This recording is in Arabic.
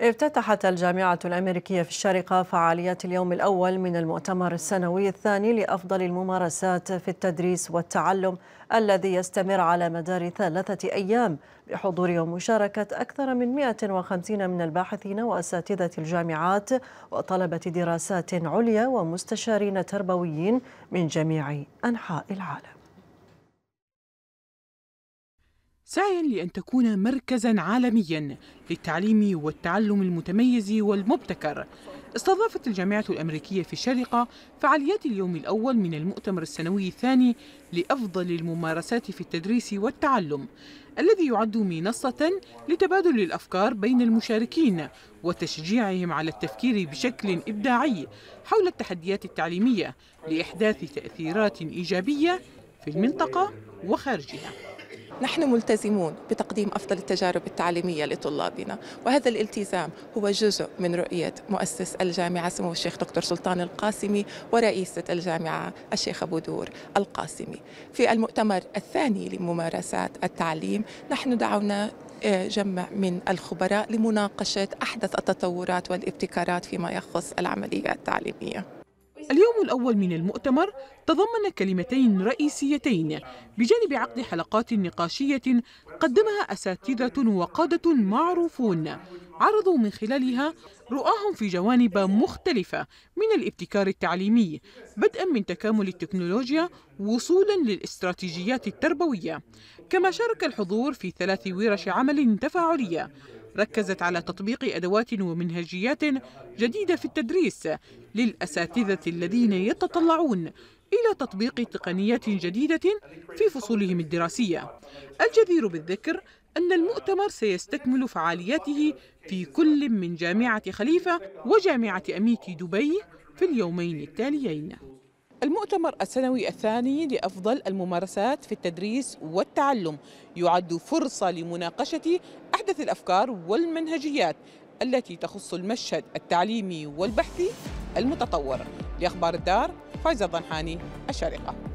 افتتحت الجامعة الأمريكية في الشارقة فعاليات اليوم الأول من المؤتمر السنوي الثاني لأفضل الممارسات في التدريس والتعلم الذي يستمر على مدار ثلاثة أيام بحضور ومشاركة أكثر من 150 من الباحثين وأساتذة الجامعات وطلبة دراسات عليا ومستشارين تربويين من جميع أنحاء العالم سعيا لأن تكون مركزا عالميا للتعليم والتعلم المتميز والمبتكر استضافت الجامعة الأمريكية في الشارقة فعاليات اليوم الأول من المؤتمر السنوي الثاني لأفضل الممارسات في التدريس والتعلم الذي يعد منصة لتبادل الأفكار بين المشاركين وتشجيعهم على التفكير بشكل إبداعي حول التحديات التعليمية لإحداث تأثيرات إيجابية في المنطقة وخارجها نحن ملتزمون بتقديم أفضل التجارب التعليمية لطلابنا وهذا الالتزام هو جزء من رؤية مؤسس الجامعة سمو الشيخ دكتور سلطان القاسمي ورئيسة الجامعة الشيخ أبو دور القاسمي في المؤتمر الثاني لممارسات التعليم نحن دعونا آه، جمع من الخبراء لمناقشة أحدث التطورات والابتكارات فيما يخص العملية التعليمية اليوم الأول من المؤتمر تضمن كلمتين رئيسيتين بجانب عقد حلقات نقاشية قدمها أساتذة وقادة معروفون عرضوا من خلالها رؤاهم في جوانب مختلفة من الابتكار التعليمي بدءا من تكامل التكنولوجيا وصولا للاستراتيجيات التربوية كما شارك الحضور في ثلاث ورش عمل تفاعلية ركزت على تطبيق أدوات ومنهجيات جديدة في التدريس للأساتذة الذين يتطلعون إلى تطبيق تقنيات جديدة في فصولهم الدراسية الجدير بالذكر أن المؤتمر سيستكمل فعالياته في كل من جامعة خليفة وجامعة أميتي دبي في اليومين التاليين المؤتمر السنوي الثاني لأفضل الممارسات في التدريس والتعلم يعد فرصة لمناقشة أحدث الأفكار والمنهجيات التي تخص المشهد التعليمي والبحثي المتطور لأخبار الدار فايزة الضنحاني الشارقة